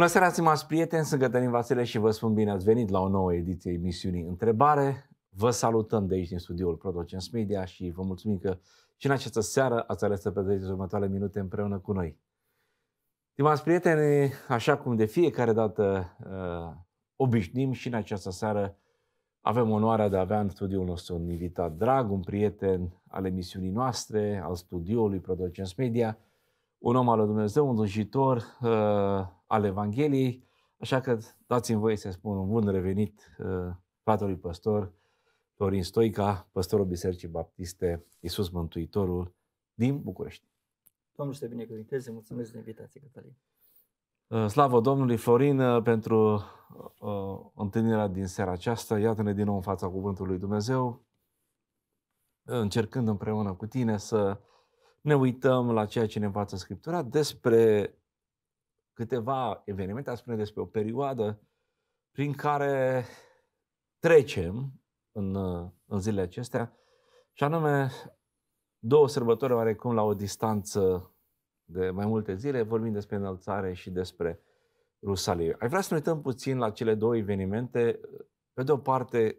Bună seara, stimați prieteni, sunt Cătălin Vasile și vă spun bine ați venit la o nouă ediție emisiunii Întrebare. Vă salutăm de aici din studioul Protocens Media și vă mulțumim că și în această seară ați ales să petreceți următoarele minute împreună cu noi. Stimați prieteni, așa cum de fiecare dată uh, obișnim și în această seară avem onoarea de a avea în studioul nostru un invitat drag, un prieten al emisiunii noastre, al studioului Protocens Media, un om al lui Dumnezeu, un dujitor, uh, al Evangheliei, așa că dați-mi voie să spun un bun revenit fratelui uh, păstor Florin Stoica, păstorul Bisericii Baptiste Iisus Mântuitorul din București. Domnul să te binecuvinteze, mulțumesc de invitație, Cătălin. Uh, slavă Domnului Florin uh, pentru uh, întâlnirea din seara aceasta. Iată-ne din nou în fața Cuvântului Dumnezeu, încercând împreună cu tine să ne uităm la ceea ce ne învață Scriptura despre câteva evenimente, aș spune despre o perioadă prin care trecem în, în zilele acestea, și anume două sărbători oarecum la o distanță de mai multe zile, vorbim despre înălțare și despre Rusalie. Ai vrea să ne uităm puțin la cele două evenimente, pe de o parte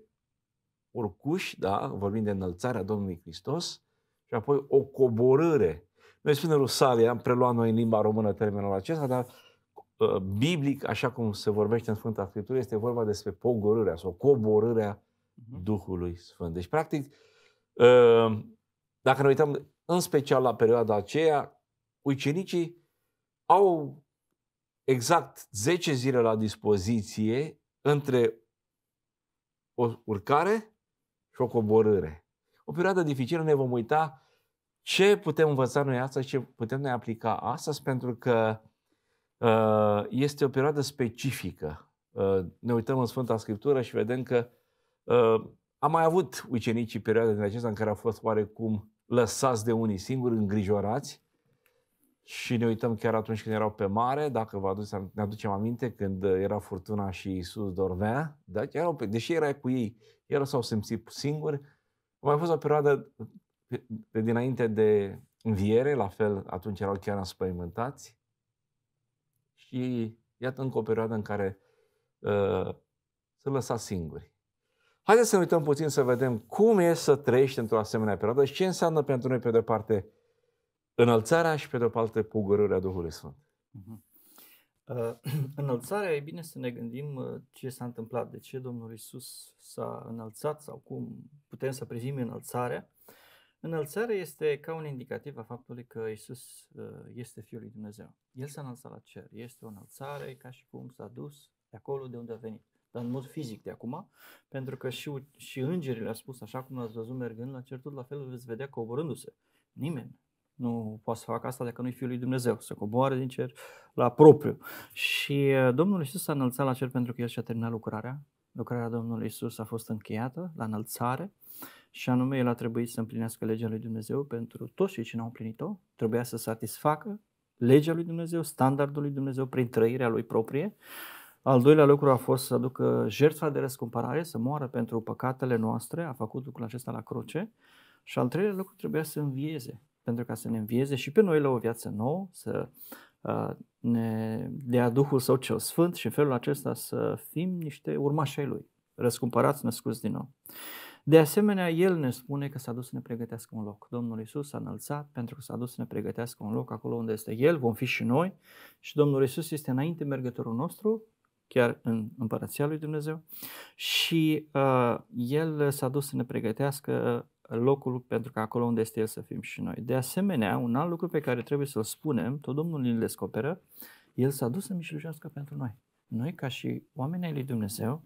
urcuși, da, vorbim de înălțarea Domnului Hristos, și apoi o coborâre. Noi spunem Rusalie, am preluat noi în limba română termenul acesta, dar Uh, biblic, așa cum se vorbește în Sfânta Scriptură, este vorba despre pogorârea sau coborârea mhm. Duhului Sfânt. Deci, practic, uh, dacă ne uităm în special la perioada aceea, ucenicii au exact 10 zile la dispoziție între o urcare și o coborâre. O perioadă dificilă, ne vom uita ce putem învăța noi astăzi, ce putem noi aplica astăzi, pentru că Uh, este o perioadă specifică. Uh, ne uităm în Sfânta Scriptură și vedem că uh, am mai avut ucenicii perioade din acestea în care au fost oarecum lăsați de unii singuri, îngrijorați, și ne uităm chiar atunci când erau pe mare, dacă vă aduce, ne aducem aminte, când era furtuna și Isus dormea, da, erau, deși era cu ei, el s-au simțit singuri. A mai fost o perioadă de dinainte de înviere, la fel atunci erau chiar înspăimântați și iată încă o perioadă în care uh, sunt lăsați singuri. Haideți să ne uităm puțin să vedem cum e să trăiești într-o asemenea perioadă și ce înseamnă pentru noi, pe de-o parte, înălțarea și, pe de-o parte, pugărârea Duhului Sfânt. Uh-huh. Uh, înălțarea, e bine să ne gândim uh, ce s-a întâmplat, de ce Domnul Isus s-a înălțat sau cum putem să privim înălțarea. Uh, Înălțarea este ca un indicativ a faptului că Isus uh, este Fiul lui Dumnezeu. El s-a înălțat la cer. Este o înălțare ca și cum s-a dus de acolo de unde a venit. Dar în mod fizic de acum, pentru că și, și îngerii le-a spus, așa cum l-ați văzut mergând la cer, tot la fel veți vedea coborându-se. Nimeni nu poate să facă asta dacă nu-i Fiul lui Dumnezeu, să coboare din cer la propriu. Și uh, Domnul Isus s-a înălțat la cer pentru că El și-a terminat lucrarea. Lucrarea Domnului Isus a fost încheiată la înălțare și anume el a trebuit să împlinească legea lui Dumnezeu pentru toți cei ce n-au împlinit-o, trebuia să satisfacă legea lui Dumnezeu, standardul lui Dumnezeu prin trăirea lui proprie. Al doilea lucru a fost să aducă jertfa de răscumpărare, să moară pentru păcatele noastre, a făcut lucrul acesta la cruce. Și al treilea lucru trebuia să învieze, pentru ca să ne învieze și pe noi la o viață nouă, să ne dea Duhul Său cel Sfânt și în felul acesta să fim niște urmași ai Lui, răscumpărați, născuți din nou. De asemenea, El ne spune că s-a dus să ne pregătească un loc. Domnul Isus s-a înălțat pentru că s-a dus să ne pregătească un loc acolo unde este El, vom fi și noi și Domnul Isus este înainte mergătorul nostru, chiar în împărăția lui Dumnezeu și uh, El s-a dus să ne pregătească locul pentru că acolo unde este El să fim și noi. De asemenea, un alt lucru pe care trebuie să-l spunem, tot Domnul îl descoperă, El s-a dus să mijlocească pentru noi. Noi, ca și oamenii lui Dumnezeu,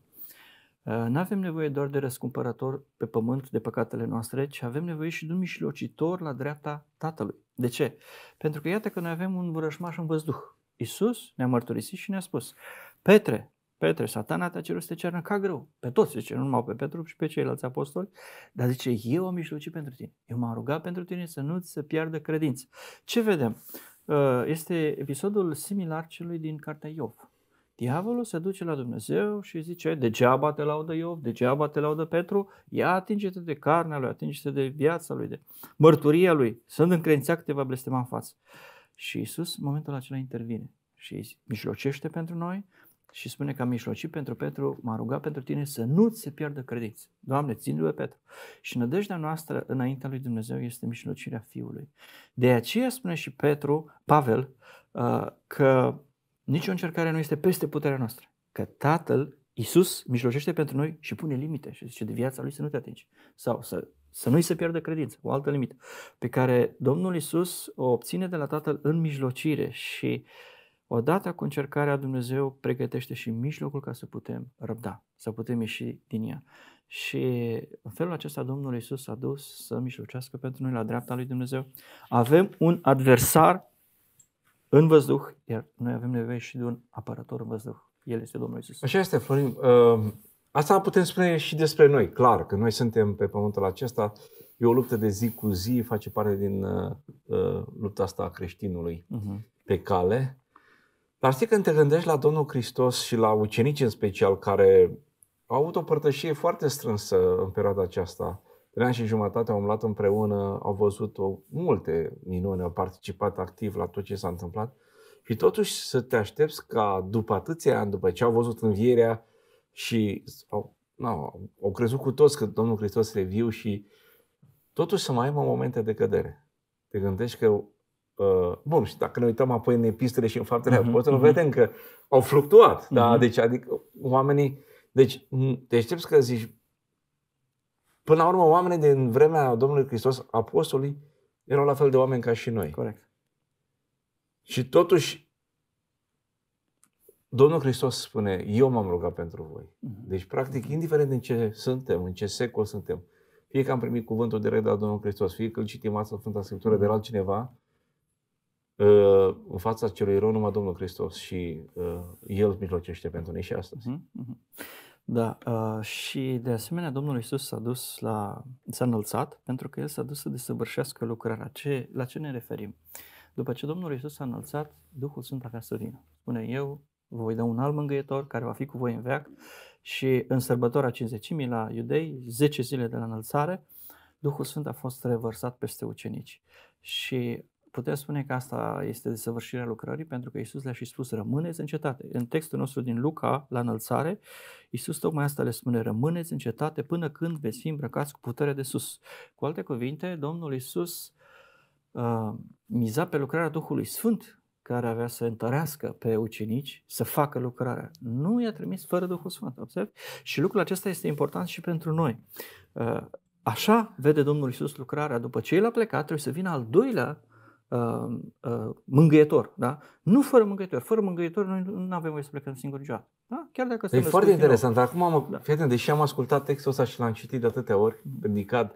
Ă, nu avem nevoie doar de răscumpărător pe pământ de păcatele noastre, ci avem nevoie și de un mișlocitor la dreapta Tatălui. De ce? Pentru că iată că noi avem un vrășmaș în văzduh. Iisus ne-a mărturisit și ne-a spus, Petre, Petre, satana te-a cerut să te cernă ca greu. Pe toți, zice, nu numai pe Petru și pe ceilalți apostoli, dar zice, eu am mijlocit pentru tine. Eu m-am rugat pentru tine să nu-ți se piardă credință. Ce vedem? Ă, este episodul similar celui din Cartea Iov. Diavolul se duce la Dumnezeu și zice, degeaba te laudă Iov, degeaba te laudă Petru, ia atinge-te de carnea lui, atinge-te de viața lui, de mărturia lui, sunt încredințat că te va blestema în față. Și Isus, în momentul acela, intervine și mijlocește pentru noi și spune că am mijlocit pentru Petru, m-a rugat pentru tine să nu-ți se pierdă credința. Doamne, țin pe Petru. Și nădejdea noastră înaintea lui Dumnezeu este mijlocirea Fiului. De aceea spune și Petru, Pavel, uh, că nici o încercare nu este peste puterea noastră. Că Tatăl, Iisus, mijlocește pentru noi și pune limite și zice de viața lui să nu te atingi. Sau să, să nu-i se pierdă credință. o altă limită, pe care Domnul Iisus o obține de la Tatăl în mijlocire și odată cu încercarea Dumnezeu pregătește și mijlocul ca să putem răbda, să putem ieși din ea. Și în felul acesta Domnul Iisus a dus să mijlocească pentru noi la dreapta lui Dumnezeu. Avem un adversar în văzduh, iar noi avem nevoie și de un apărător în văzduh. El este Domnul Isus. Așa este, Florin. Ehm, asta putem spune și despre noi, clar, că noi suntem pe pământul acesta. E o luptă de zi cu zi, face parte din eh, eh, lupta asta a creștinului uh-huh. pe cale. Dar știi când te gândești la Domnul Hristos și la ucenici în special, care au avut o părtășie foarte strânsă în perioada aceasta, Trei ani și jumătate au umblat împreună, au văzut o, multe minuni, au participat activ la tot ce s-a întâmplat și totuși să te aștepți ca după atâția ani, după ce au văzut învierea și au, no, au crezut cu toți că Domnul Hristos e viu și totuși să mai aibă momente de cădere. Te gândești că Uh, bun, și dacă ne uităm apoi în epistole și în faptele uh-huh, apostolilor, uh-huh. vedem că au fluctuat. Uh-huh. Da? Mhm. Deci, adică, oamenii. Deci, te aștepți că zici, Până la urmă, oamenii din vremea Domnului Hristos, apostolii, erau la fel de oameni ca și noi. Corect. Și totuși, Domnul Hristos spune, eu m-am rugat pentru voi. Mhm. Deci, practic, indiferent în ce suntem, în ce secol suntem, fie că am primit cuvântul direct de la Domnul Hristos, fie că îl citim astăzi Sfânta Scriptură de la mhm. altcineva, ă, în fața celui rău numai Domnul Hristos și ă, El mijlocește pentru noi și astăzi. Uh-huh. Da, uh, și de asemenea Domnul Isus s-a dus la, s-a înălțat pentru că El s-a dus să desăvârșească lucrarea. Ce, la ce ne referim? După ce Domnul Isus s-a înălțat, Duhul Sfânt avea să vină. Spune, eu vă voi da un alt mângâietor care va fi cu voi în veac și în sărbătoarea cinzecimii la iudei, 10 zile de la înălțare, Duhul Sfânt a fost revărsat peste ucenici. Și putem spune că asta este desăvârșirea lucrării, pentru că Isus le-a și spus, rămâneți în cetate. În textul nostru din Luca, la înălțare, Isus tocmai asta le spune, rămâneți în cetate până când veți fi îmbrăcați cu putere de sus. Cu alte cuvinte, Domnul Isus uh, miza pe lucrarea Duhului Sfânt, care avea să întărească pe ucenici să facă lucrarea. Nu i-a trimis fără Duhul Sfânt, observ? Și lucrul acesta este important și pentru noi. Uh, așa vede Domnul Isus lucrarea. După ce el a plecat, trebuie să vină al doilea Uh, uh, mângâietor. Da? Nu fără mângâietor. Fără mângâietor noi nu avem voie să plecăm singuri niciodată. Da? Chiar dacă e foarte interesant. Acum, am, da. deși am ascultat textul ăsta și l-am citit de atâtea ori, mm. predicat,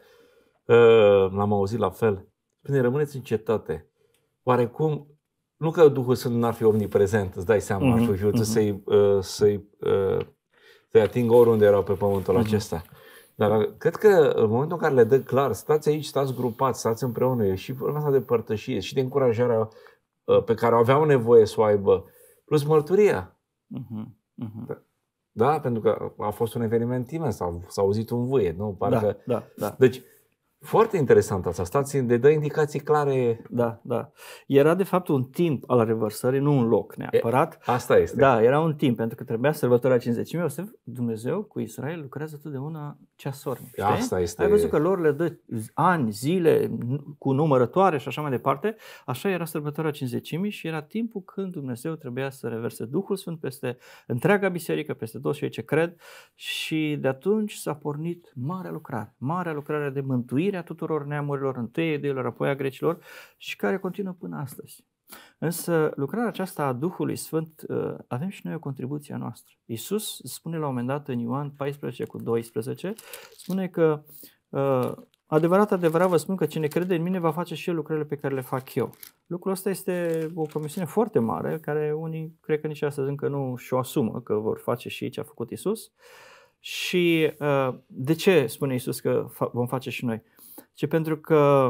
uh, l-am auzit la fel. Spune, rămâneți în cetate. Oarecum, nu că Duhul Sfânt n-ar fi omniprezent, îți dai seama, mm-hmm. ar fi mm-hmm. să-i, uh, să-i, să-i atingă oriunde erau pe pământul mm-hmm. acesta. Dar uh, cred că în momentul în care le dă clar, stați aici, stați grupați, stați împreună, e și vorba asta de părtășie și de încurajarea uh, pe care o aveau nevoie să o aibă, plus mărturia. Uh-huh. Uh-huh. Da. da, pentru că a fost un eveniment imens, s-a, s-a auzit un vuie, nu? Parcă... Da, da, da. Deci, foarte interesant asta. Stați, de dă indicații clare. Da, da. Era de fapt un timp al revărsării, nu un loc neapărat. E, asta este. Da, era un timp, pentru că trebuia sărbătoarea 50.000. Dumnezeu cu Israel lucrează totdeauna ceasornic. Păi știi? Asta este... Ai văzut că lor le dă ani, zile cu numărătoare și așa mai departe. Așa era sărbătoarea cinzecimii și era timpul când Dumnezeu trebuia să reverse Duhul Sfânt peste întreaga biserică, peste toți cei ce cred și de atunci s-a pornit marea lucrare, marea lucrare de mântuire a tuturor neamurilor, întâi edeilor, apoi a grecilor și care continuă până astăzi. Însă lucrarea aceasta a Duhului Sfânt ă, avem și noi o contribuție a noastră. Iisus spune la un moment dat în Ioan 14 cu 12, spune că ă, adevărat, adevărat vă spun că cine crede în mine va face și el lucrările pe care le fac eu. Lucrul ăsta este o promisiune foarte mare, care unii cred că nici astăzi încă nu și-o asumă, că vor face și ce a făcut Iisus. Și ă, de ce spune Iisus că vom face și noi? Ce pentru că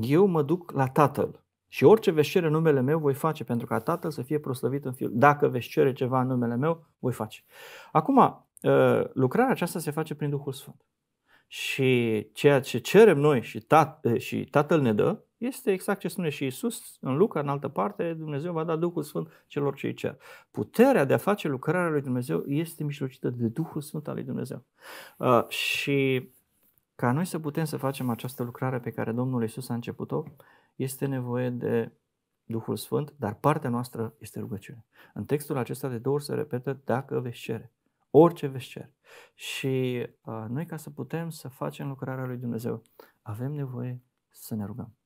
eu mă duc la Tatăl și orice veți cere numele meu, voi face pentru ca Tatăl să fie proslăvit în Fiul. Dacă veți cere ceva în numele meu, voi face. Acum, uh, lucrarea aceasta se face prin Duhul Sfânt. Și ceea ce cerem noi și, tat, uh, și Tatăl ne dă, este exact ce spune și Isus în Luca, în altă parte, Dumnezeu va da Duhul Sfânt celor ce îi cer. Puterea de a face lucrarea lui Dumnezeu este mijlocită de Duhul Sfânt al lui Dumnezeu. Uh, și ca noi să putem să facem această lucrare pe care Domnul Isus a început-o, este nevoie de Duhul Sfânt, dar partea noastră este rugăciune. În textul acesta de două ori se repetă dacă veți cere, orice veți cere. Și uh, noi ca să putem să facem lucrarea lui Dumnezeu, avem nevoie să ne rugăm.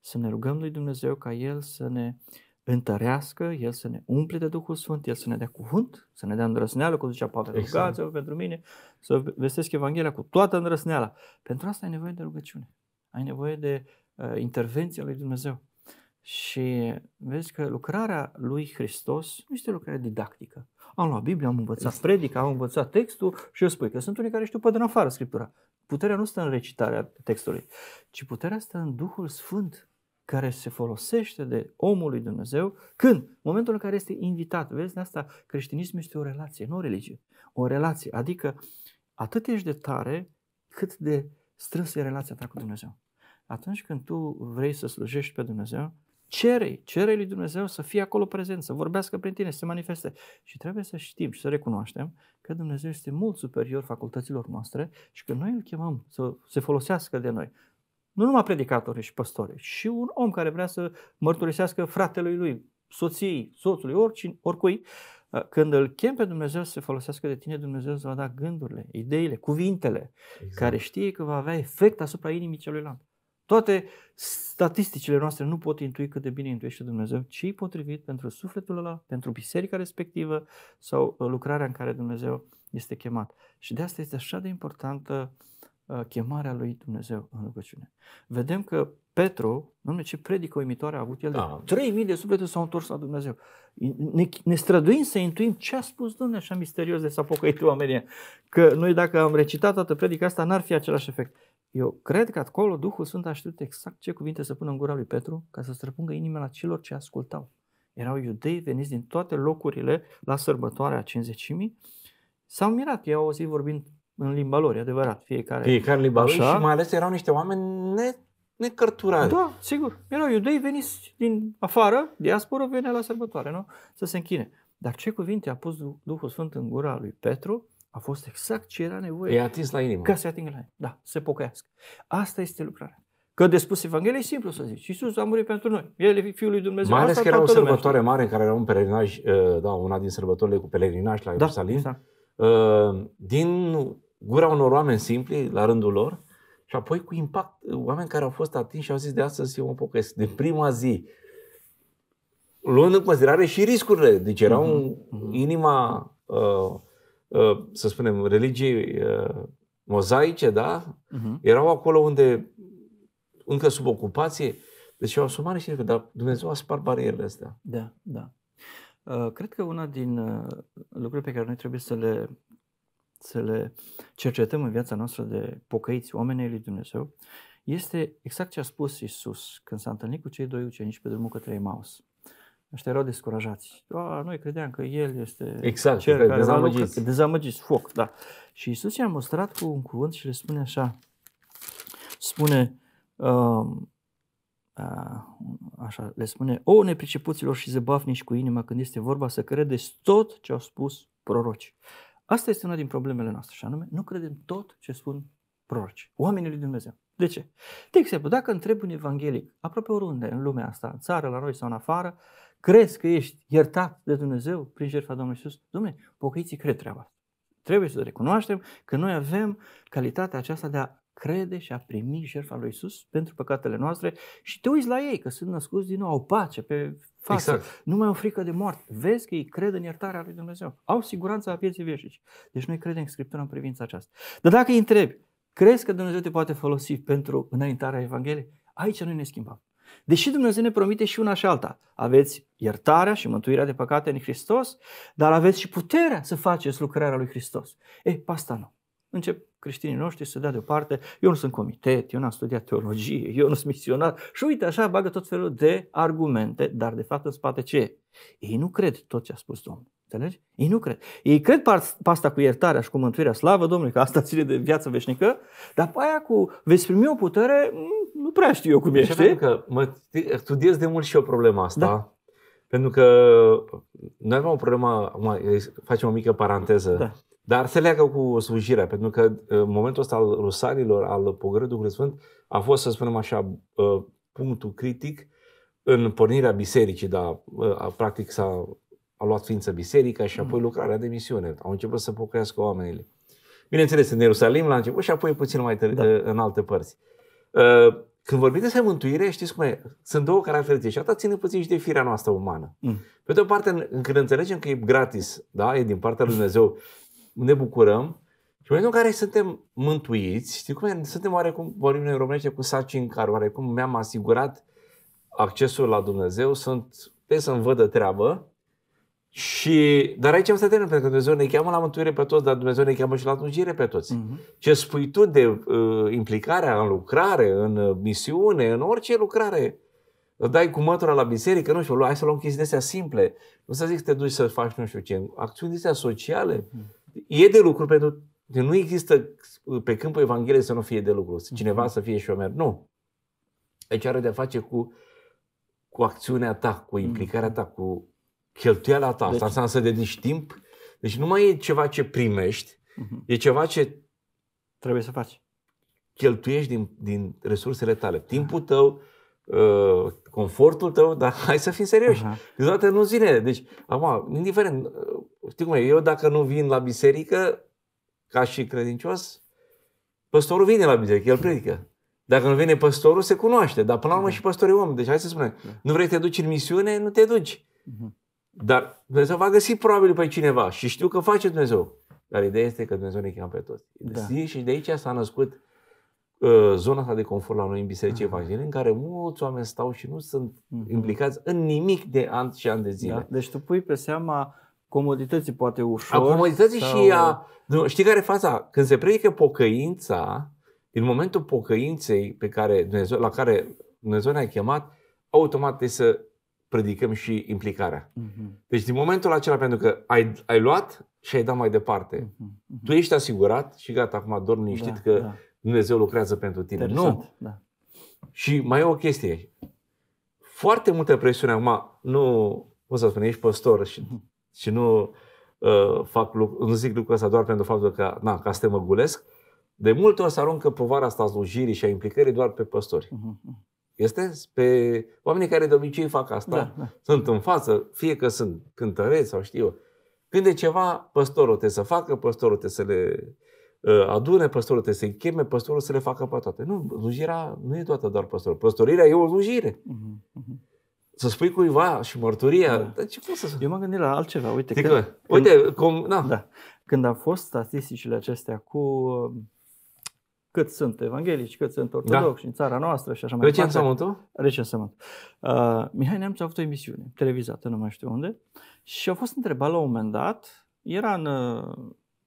Să ne rugăm lui Dumnezeu ca El să ne întărească, El să ne umple de Duhul Sfânt, El să ne dea cuvânt, să ne dea îndrăsneală, cum zicea Pavel, exact. rugați-vă pentru mine, să vestesc Evanghelia cu toată îndrăsneala. Pentru asta ai nevoie de rugăciune. Ai nevoie de Uh, intervenția lui Dumnezeu. Și vezi că lucrarea lui Hristos nu este lucrare didactică. Am luat Biblia, am învățat predica, am învățat textul și eu spui că sunt unii care știu pe din afară Scriptura. Puterea nu stă în recitarea textului, ci puterea stă în Duhul Sfânt care se folosește de omul lui Dumnezeu când? În momentul în care este invitat. Vezi, de asta creștinismul este o relație, nu o religie. O relație, adică atât ești de tare cât de strânsă e relația ta cu Dumnezeu atunci când tu vrei să slujești pe Dumnezeu, cere cere lui Dumnezeu să fie acolo prezent, să vorbească prin tine, să se manifeste. Și trebuie să știm și să recunoaștem că Dumnezeu este mult superior facultăților noastre și că noi îl chemăm să se folosească de noi. Nu numai predicatorii și păstori, și un om care vrea să mărturisească fratelui lui, soției, soțului, oricine, oricui, când îl chem pe Dumnezeu să se folosească de tine, Dumnezeu îți va da gândurile, ideile, cuvintele, exact. care știe că va avea efect asupra inimii celuilalt. Toate statisticile noastre nu pot intui cât de bine intuiește Dumnezeu ce e potrivit pentru sufletul ăla, pentru biserica respectivă sau uh, lucrarea în care Dumnezeu este chemat. Și de asta este așa de importantă uh, chemarea lui Dumnezeu în rugăciune. Vedem că Petru, domnule, ce predică uimitoare a avut el, da. 3000 de suflete s-au întors la Dumnezeu. Ne, ne străduim să intuim ce a spus Dumnezeu așa misterios de s-a pocăit oamenii. Că noi dacă am recitat toată predica asta, n-ar fi același efect. Eu cred că acolo Duhul Sfânt a știut exact ce cuvinte să pună în gura lui Petru ca să străpungă inima la celor ce ascultau. Erau iudei veniți din toate locurile la sărbătoarea cinzecimii. S-au mirat, i-au auzit vorbind în limba lor, e adevărat, fiecare. Fiecare limba lor și mai ales erau niște oameni ne, necărturați. Da, sigur. Erau iudei veniți din afară, diaspora venea la sărbătoare, nu? Să se închine. Dar ce cuvinte a pus Duhul Sfânt în gura lui Petru a fost exact ce era nevoie. E atins la inimă. Ca să atingă la inimă. Da, se pocăiască. Asta este lucrarea. Că despre Evanghelie e simplu să zici. Iisus a murit pentru noi. El e Fiul lui Dumnezeu. Mai ales Asta că era o sărbătoare lumea. mare în care era un pelerinaj, uh, da, una din sărbătorile cu pelerinaj la da, Ierusalim. Da, da. Din gura unor oameni simpli, la rândul lor, și apoi cu impact, uh, oameni care au fost atinși și au zis de astăzi eu mă pocăiesc. Din prima zi, luând în considerare și riscurile. Deci era mhm, un, uh-huh. inima uh, Uh, să spunem, religii uh, mozaice, da? Uh-huh. Erau acolo unde, încă sub ocupație, deci au sumat și că dar Dumnezeu a spart barierele astea. Da, da. Uh, cred că una din lucrurile pe care noi trebuie să le, să le cercetăm în viața noastră de pocăiți, oamenii lui Dumnezeu, este exact ce a spus Isus când s-a întâlnit cu cei doi ucenici pe drumul către Emaus. Ăștia erau descurajați. A, noi credeam că El este exact, cel care dezamăgiți. Lucra, dezamăgiți, foc, da. Și Isus i-a mostrat cu un cuvânt și le spune așa, spune, uh, așa, le spune, o nepricepuților și zăbafnici cu inima când este vorba să credeți tot ce au spus proroci. Asta este una din problemele noastre, și anume, nu credem tot ce spun proroci, oamenii lui Dumnezeu. De ce? De exemplu, dacă întreb un evanghelic, aproape oriunde în lumea asta, în țară, la noi sau în afară, crezi că ești iertat de Dumnezeu prin jertfa Domnului Iisus? Dumnezeu, pocăiții cred treaba asta. Trebuie să recunoaștem că noi avem calitatea aceasta de a crede și a primi jertfa lui Isus pentru păcatele noastre și te uiți la ei că sunt născuți din nou, au pace pe față, exact. nu mai au frică de moarte. Vezi că ei cred în iertarea lui Dumnezeu. Au siguranța a vieții veșnice. Deci noi credem în Scriptura în privința aceasta. Dar dacă îi întrebi, crezi că Dumnezeu te poate folosi pentru înaintarea Evangheliei? Aici noi ne schimbăm. Deși Dumnezeu ne promite și una și alta, aveți iertarea și mântuirea de păcate în Hristos, dar aveți și puterea să faceți lucrarea lui Hristos. E, pasta nu încep creștinii noștri să dea deoparte, eu nu sunt comitet, eu n-am studiat teologie, eu nu sunt misionar și uite așa bagă tot felul de argumente, dar de fapt în spate ce Ei nu cred tot ce a spus Domnul. Înțelegi? Ei nu cred. Ei cred pasta cu iertarea și cu mântuirea, slavă Domnului, că asta ține de viață veșnică, dar pe aia cu veți primi o putere, mm, nu prea știu eu cum deci, e, Pentru Că mă studiez de mult și eu problema asta, da. pentru că noi avem o problemă, facem o mică paranteză. Da dar se leagă cu slujirea, pentru că în uh, momentul ăsta al rusarilor, al pogrădului Duhului Sfânt, a fost, să spunem așa, uh, punctul critic în pornirea bisericii, dar uh, practic s-a a luat ființă biserica și apoi mm. lucrarea de misiune. Au început să pocăiască oamenii. Bineînțeles, în Ierusalim la început și apoi puțin mai târziu da. în alte părți. Când vorbim despre mântuire, știți cum e? Sunt două caracteristici. Și asta ține puțin și de firea noastră umană. Mm. Pe de o parte, când înțelegem că e gratis, da? e din partea lui Dumnezeu, ne bucurăm și în momentul în care suntem mântuiți, știi cum e? Suntem oarecum, vorbim în românește, cu saci în care oarecum mi-am asigurat accesul la Dumnezeu, sunt, pe să-mi vădă treabă. Și, dar aici am să termin, pentru că Dumnezeu ne cheamă la mântuire pe toți, dar Dumnezeu ne cheamă și la slujire pe toți. Uh-huh. Ce spui tu de uh, implicarea în lucrare, în uh, misiune, în orice lucrare, dai cu mătura la biserică, nu știu, hai să luăm chestii de astea simple. Nu să zic că te duci să faci nu știu ce, acțiuni de astea sociale. Uh-huh E de lucru pentru... Deci nu există pe câmpul Evangheliei să nu fie de lucru. Mhm. Cineva să fie șomer. Nu. Aici are de-a face cu, cu acțiunea ta, cu mhm. implicarea ta, cu cheltuiala ta. Deci... Asta înseamnă să dedici timp. Deci nu mai e ceva ce primești, uh-huh. e ceva ce trebuie să faci. Cheltuiești din, din resursele tale. Timpul da. tău, Uh, confortul tău, dar hai să fim serioși. Uh-huh. Câteodată nu zine. Deci, acum, indiferent, uh, știi cum e, eu dacă nu vin la biserică, ca și credincios, păstorul vine la biserică, el predică. Dacă nu vine păstorul, se cunoaște, dar până la urmă uh-huh. și păstorul e om. Deci hai să spunem, uh-huh. nu vrei să te duci în misiune, nu te duci. Uh-huh. Dar Dumnezeu va găsi probabil pe cineva și știu că face Dumnezeu. Dar ideea este că Dumnezeu ne cheamă pe toți. Da. Și de aici s-a născut Uh, zona asta de confort la noi în Biserica Evanghelică, în care mulți oameni stau și nu sunt mhm. implicați în nimic de an și an de zile. Da? Deci tu pui pe seama comodității poate ușor. A comodității sau... și a... Nu, știi care e faza? Când se predică pocăința, din momentul pocăinței pe care Dumnezeu, la care Dumnezeu ne-a chemat, automat trebuie să predicăm și implicarea. Uh-huh. Deci din momentul acela, pentru că ai, ai luat și ai dat mai departe, uh-huh. Uh-huh. tu ești asigurat și gata, acum dormi liniștit da, că da Dumnezeu lucrează pentru tine. Interesant, nu. Da. Și mai e o chestie. Foarte multă presiune acum, nu, cum să spun, ești păstor și, și nu uh, fac lucru, nu zic lucrul ăsta doar pentru faptul că, na, ca să te măgulesc, de multe ori se aruncă povara asta a slujirii și a implicării doar pe păstori. Uh-huh. Este pe oamenii care de obicei fac asta, da, da. sunt în față, fie că sunt cântăreți sau știu eu. Când e ceva, păstorul trebuie să facă, păstorul trebuie să le Ă, adune păstorul, trebuie să-i cheme păstorul să le facă pe toate. Nu, slujirea nu e toată doar păstorul. Păstorirea e o slujire. Uh-huh. Să spui cuiva și mărturia. Da. ce să Eu mă am gândit la altceva. Uite, Zică, când, uite cum, na. Da. când a fost statisticile acestea cu um, cât sunt evanghelici, cât sunt da. ortodoxi da. în țara noastră și așa mai departe. Recensământul? Recensământul. Uh, Mihai Neamț a avut o emisiune televizată, nu mai știu unde, și a fost întrebat la un moment dat, era în uh,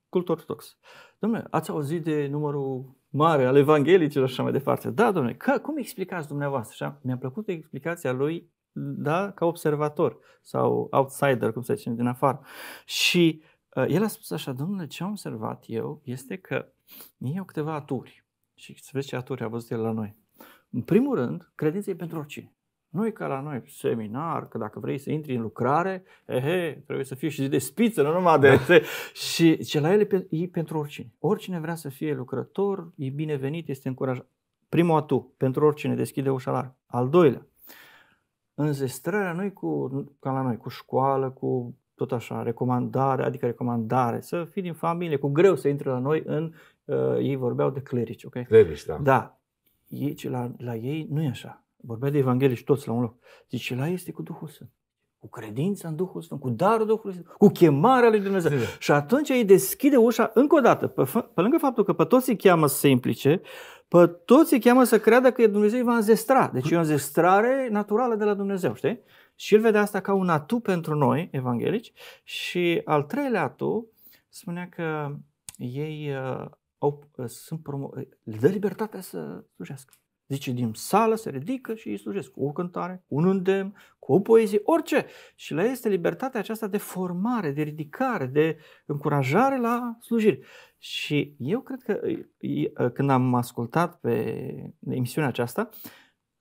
cult ortodox, Domnule, ați auzit de numărul mare al evanghelicilor și așa mai departe. Da, domnule, că, cum explicați dumneavoastră? Și mi-a plăcut explicația lui, da, ca observator sau outsider, cum se zice, din afară. Și uh, el a spus așa, domnule, ce am observat eu este că ei au câteva aturi. Și să vezi ce aturi a văzut el la noi. În primul rând, credința e pentru oricine. Nu e ca la noi, seminar, că dacă vrei să intri în lucrare, ehe, trebuie să fii și de spiță, nu numai de... Da. Și ce la ele e pentru oricine. Oricine vrea să fie lucrător, e binevenit, este încurajat. Primul atu, pentru oricine deschide ușa largă. Al doilea, înzestrarea nu e cu, ca la noi, cu școală, cu tot așa, recomandare, adică recomandare, să fii din familie, cu greu să intre la noi în, uh, ei vorbeau de clerici, ok? Clerici, da. Da, ei, la, la ei nu e așa vorbea de Evanghelie și toți la un loc, zice, la este cu Duhul Sfânt cu credința în Duhul Sfânt, cu darul Duhului Sfânt, cu chemarea lui Dumnezeu. Sfânt. Și atunci ei deschide ușa încă o dată, pe, pe lângă faptul că pe toți îi cheamă să se implice, pe toți îi cheamă să creadă că Dumnezeu îi va înzestra. Deci e o înzestrare naturală de la Dumnezeu, știi? Și el vede asta ca un atu pentru noi, evanghelici. Și al treilea atu spunea că ei uh, au, uh, sunt promo- le dă libertatea să slujească. Zice, din sală se ridică și îi slujesc cu o cântare, cu un îndemn, cu o poezie, orice. Și la este libertatea aceasta de formare, de ridicare, de încurajare la slujire. Și eu cred că când am ascultat pe emisiunea aceasta,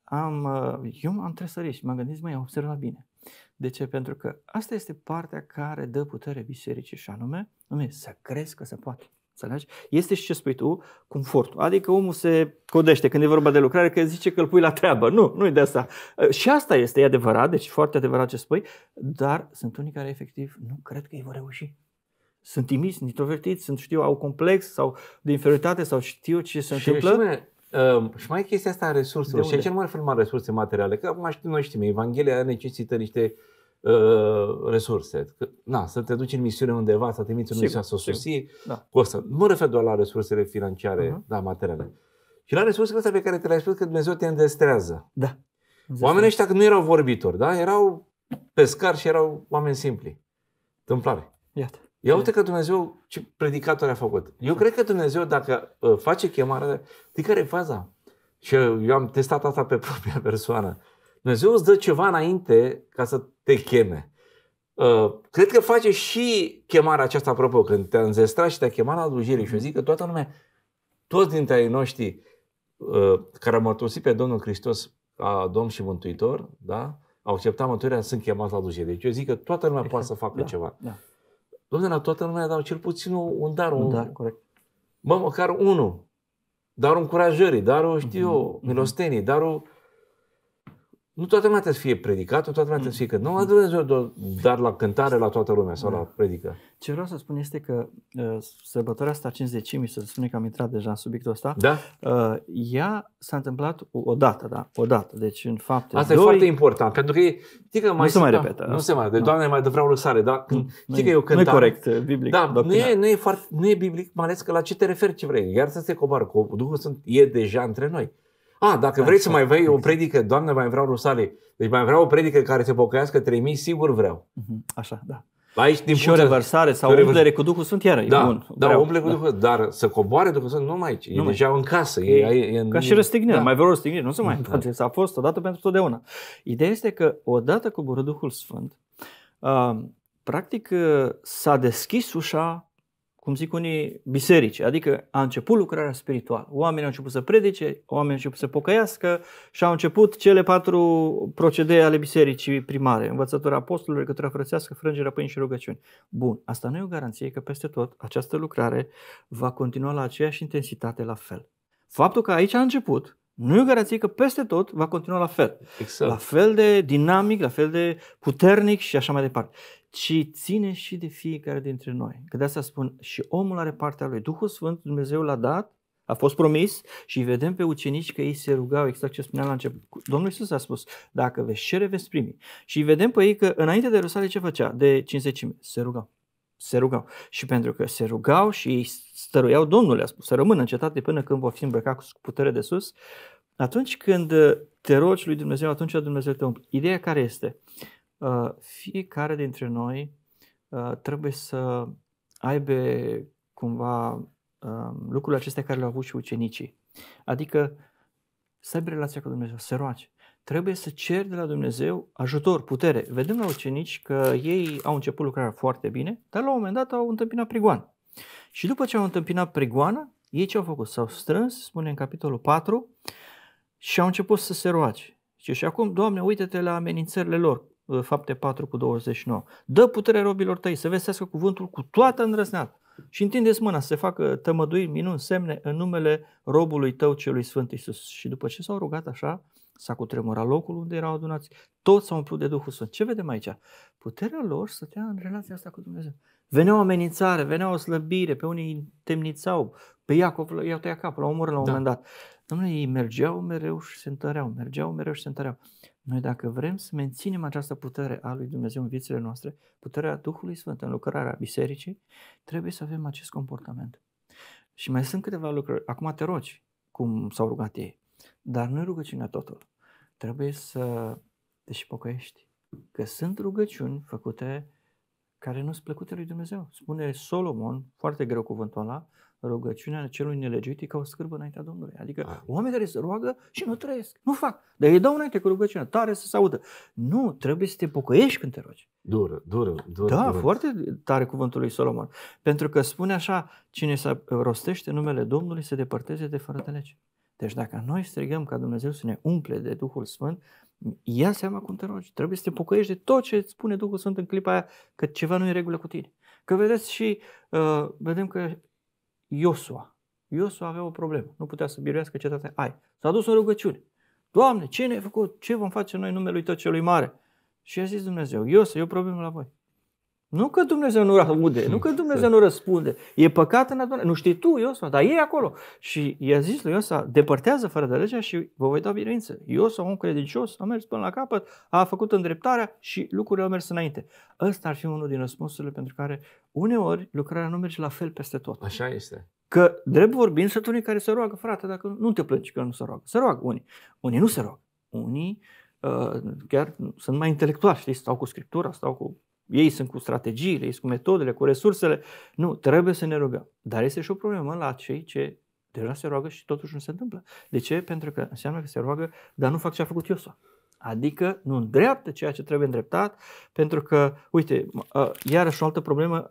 am, uh, eu am tresărit și m-am gândit, mai am observat bine. De ce? Pentru că asta este partea care dă putere bisericii și anume, anume să crezi că se poate. Înțelegi? Este și ce spui tu, confortul. Adică omul se codește când e vorba de lucrare, că zice că îl pui la treabă. Nu, nu e de asta. Ă, și asta este, e adevărat, deci foarte adevărat ce spui, dar sunt unii care efectiv nu cred că ei vor reuși. Sunt timiți, sunt introvertiți, sunt, știu, au complex sau de inferioritate sau știu ce se și întâmplă. Și mai, uh, și mai e chestia asta a resurselor. Și aici nu mă refer la resurse materiale, că acum noi știm, Evanghelia necesită niște uh, Uh, resurse. Că, na, să te duci în misiune undeva, să trimiți în misiune, să o susții, da. costă. Nu refer doar la resursele financiare, uh-huh. da, materiale. Și la resursele astea pe care te le-ai spus că Dumnezeu te îndestrează. Da. Oamenii ăștia nu erau vorbitori, da? Erau pescari și erau oameni simpli. Întâmplare. Iată. Ia uite că Dumnezeu, ce predicator a făcut. Eu da. cred că Dumnezeu, dacă uh, face chemarea, de care e faza? Și eu am testat asta pe propria persoană. Dumnezeu îți dă ceva înainte ca să te cheme. Uh, cred că face și chemarea aceasta, apropo, când te-a înzestrat și te-a chemat la slujirii și eu zic că toată lumea, toți dintre ai noștri uh, care au mărturisit pe Domnul Hristos ca Domn și Mântuitor, da? au acceptat mântuirea, sunt chemați la slujire. Deci eu zic că toată lumea poate să facă da, ceva. Da. da. Domnule, la toată lumea dau cel puțin un dar, un, un dar corect. Mă, măcar unul. Darul încurajării, darul, știu uh-huh, eu, mm-hmm. Mm-hmm. milostenii, darul nu toată lumea trebuie să fie predicată, toată lumea trebuie să fie că nu Dumnezeu dar la cântare la toată lumea sau la da. predică. Ce vreau să spun este că uh, sărbătoarea asta 50 să spune că am intrat deja în subiectul ăsta, da? Uh, ea s-a întâmplat odată, da, odată, deci în fapt. Asta doi... e foarte important, pentru că e, știi că mai nu se mai repetă. Nu se mai, repetă. Da. Doamne mai vreau lăsare, da? Când, nu, știi că eu cântam. Nu e corect, uh, biblic. Da, nu e, nu, e foarte, nu e biblic, mai ales că la ce te referi ce vrei. Iar să se coboară cu Duhul Sfânt e deja între noi. A, dacă vrei să mai vrei o predică, Doamne, mai vreau Rusale. Deci mai vreau o predică care să pocăiască 3000, sigur vreau. Mhm, așa, da. Aici, din și o revărsare sau o umblere cu Duhul Sfânt, iară, da, e bun. Da, vreau, umble cu da. Duhul dar să coboare Duhul Sfânt, numai aici. E numai. deja în casă. E, e, e, Ca și răstignire, da. mai vreau răstignire, nu se mai da. S-a fost odată pentru totdeauna. Ideea este că odată coborât Duhul Sfânt, uh, practic uh, s-a deschis ușa cum zic unii, biserici, adică a început lucrarea spirituală. Oamenii au început să predice, oamenii au început să pocăiască și au început cele patru procedee ale bisericii primare, învățătura apostolului, către frățească, frângerea pâinii și rugăciuni. Bun, asta nu e o garanție că peste tot această lucrare va continua la aceeași intensitate la fel. Faptul că aici a început, nu e o garanție că peste tot va continua la fel. Exact. La fel de dinamic, la fel de puternic și așa mai departe ci ține și de fiecare dintre noi. Că de asta spun, și omul are partea lui. Duhul Sfânt, Dumnezeu l-a dat, a fost promis și vedem pe ucenici că ei se rugau exact ce spunea la început. Domnul Iisus a spus, dacă veți cere, veți primi. Și vedem pe ei că înainte de Rusale ce făcea? De cinzecime, se rugau. Se rugau. Și pentru că se rugau și ei stăruiau Domnul, le a spus, să rămână în cetate până când vor fi îmbrăcat cu putere de sus, atunci când te rogi lui Dumnezeu, atunci Dumnezeu te umple. Ideea care este? Uh, Uh, fiecare dintre noi uh, trebuie să aibă cumva um, lucrurile acestea care le-au avut și ucenicii. Adică să aibă relația cu Dumnezeu, să roage. Trebuie să ceri de la Dumnezeu ajutor, putere. Vedem la ucenici că ei au început lucrarea foarte bine, dar la un moment dat au întâmpinat prigoană. Și după ce au întâmpinat prigoană, ei ce au făcut? S-au strâns, spune în capitolul 4, și au început să se roage. Și, acum, Doamne, uite-te la amenințările lor. Uh, fapte 4 cu 29. Dă putere robilor tăi să vestească cuvântul cu toată îndrăzneală și întindeți mâna să se facă tămăduiri, minuni, semne în numele robului tău celui Sfânt Iisus. Și după ce s-au rugat așa, s-a cutremurat locul unde erau adunați, toți s-au umplut de Duhul Sfânt. Ce vedem aici? Puterea lor stătea în relația asta cu Dumnezeu. Venea o amenințare, venea o slăbire, pe unii temnițau, pe Iacov i-au tăiat capul, l-au omorât la un da. moment dat. Domnule, ei mergeau mereu și se întăreau, mergeau mereu și se întăreau. Noi dacă vrem să menținem această putere a lui Dumnezeu în viețile noastre, puterea Duhului Sfânt în lucrarea bisericii, trebuie să avem acest comportament. Și mai sunt câteva lucruri. Acum te rogi cum s-au rugat ei, dar nu rugăciunea totul. Trebuie să te și pocăiești. Că sunt rugăciuni făcute care nu sunt plăcute lui Dumnezeu. Spune Solomon, foarte greu cuvântul ăla, rugăciunea celui nelegiuit e ca o scârbă înaintea Domnului. Adică Amin. oamenii care se roagă și nu trăiesc. Nu fac. Dar ei dau înainte cu rugăciunea. Tare să se audă. Nu, trebuie să te pocăiești când te rogi. Dură, dură, dură. Da, dură. foarte tare cuvântul lui Solomon. Pentru că spune așa, cine se rostește numele Domnului se depărteze de fără de lege. Deci dacă noi strigăm ca Dumnezeu să ne umple de Duhul Sfânt, ia seama cum te rogi. Trebuie să te pocăiești de tot ce îți spune Duhul Sfânt în clipa aia, că ceva nu e regulă cu tine. Că vedeți și, uh, vedem că Iosua. Iosua avea o problemă. Nu putea să biruiască cetatea Ai. S-a dus în rugăciune. Doamne, ce ne-ai făcut? Ce vom face noi numele lui tot celui mare? Și a zis Dumnezeu, Iosua, e o problemă la voi. Nu că Dumnezeu nu răspunde, nu că Dumnezeu nu răspunde. E păcat în adunare. Nu știi tu, Iosua, dar ei acolo. Și i-a zis lui Iosua, depărtează fără de legea și vă voi da biruință. Iosua, un credincios, a mers până la capăt, a făcut îndreptarea și lucrurile au mers înainte. Ăsta ar fi unul din răspunsurile pentru care uneori lucrarea nu merge la fel peste tot. Așa este. Că, drept vorbind, sunt unii care se roagă, frate, dacă nu te plângi că nu se roagă. Se roagă unii. Unii nu se roagă. Unii uh, chiar sunt mai intelectuali, știi, stau cu scriptura, stau cu... Ei sunt cu strategiile, ei sunt cu metodele, cu resursele. Nu, trebuie să ne rugăm. Dar este și o problemă la cei ce deja se roagă și totuși nu se întâmplă. De ce? Pentru că înseamnă că se roagă, dar nu fac ce a făcut Iosua. Adică nu îndreaptă ceea ce trebuie îndreptat, pentru că, uite, iarăși o altă problemă,